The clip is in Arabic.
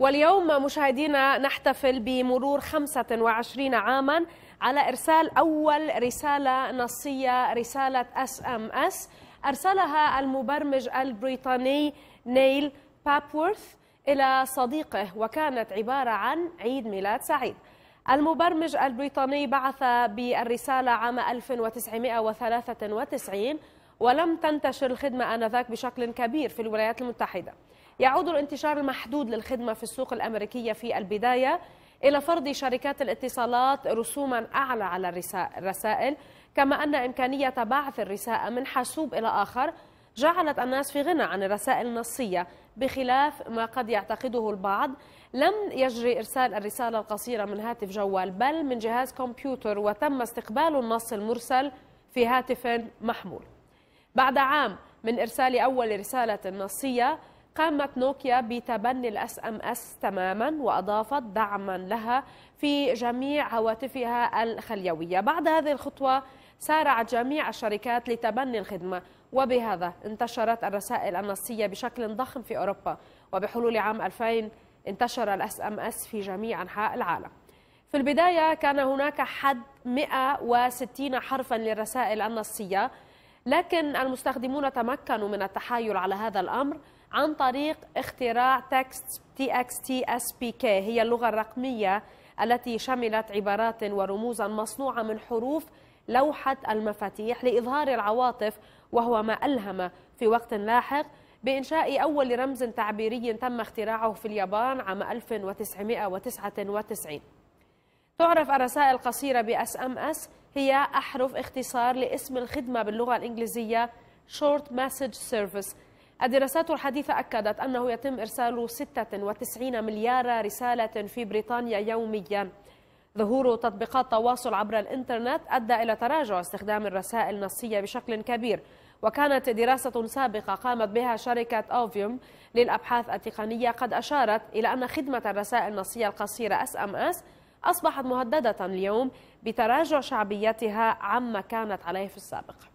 واليوم مشاهدينا نحتفل بمرور 25 عاما على إرسال أول رسالة نصية رسالة اس ام اس أرسلها المبرمج البريطاني نيل بابورث إلى صديقه وكانت عبارة عن عيد ميلاد سعيد المبرمج البريطاني بعث بالرسالة عام 1993 ولم تنتشر الخدمة آنذاك بشكل كبير في الولايات المتحدة يعود الانتشار المحدود للخدمة في السوق الأمريكية في البداية إلى فرض شركات الاتصالات رسوما أعلى على الرسائل كما أن إمكانية بعث الرسالة من حاسوب إلى آخر جعلت الناس في غنى عن الرسائل النصية بخلاف ما قد يعتقده البعض لم يجري إرسال الرسالة القصيرة من هاتف جوال بل من جهاز كمبيوتر وتم استقبال النص المرسل في هاتف محمول بعد عام من إرسال أول رسالة نصية قامت نوكيا بتبني الاس ام اس تماما واضافت دعما لها في جميع هواتفها الخليويه، بعد هذه الخطوه سارعت جميع الشركات لتبني الخدمه وبهذا انتشرت الرسائل النصيه بشكل ضخم في اوروبا وبحلول عام 2000 انتشر الاس ام اس في جميع انحاء العالم. في البدايه كان هناك حد 160 حرفا للرسائل النصيه لكن المستخدمون تمكنوا من التحايل على هذا الأمر عن طريق اختراع تكست تي اكس تي اس بي كي هي اللغة الرقمية التي شملت عبارات ورموزا مصنوعة من حروف لوحة المفاتيح لإظهار العواطف وهو ما ألهم في وقت لاحق بإنشاء أول رمز تعبيري تم اختراعه في اليابان عام 1999 تعرف الرسائل القصيرة بأس أم أس هي أحرف اختصار لاسم الخدمة باللغة الإنجليزية Short Message Service الدراسات الحديثة أكدت أنه يتم إرسال 96 مليار رسالة في بريطانيا يومياً ظهور تطبيقات تواصل عبر الإنترنت أدى إلى تراجع استخدام الرسائل النصية بشكل كبير وكانت دراسة سابقة قامت بها شركة أوفيوم للأبحاث التقنية قد أشارت إلى أن خدمة الرسائل النصية القصيرة SMS أصبحت مهددة اليوم بتراجع شعبيتها عما كانت عليه في السابق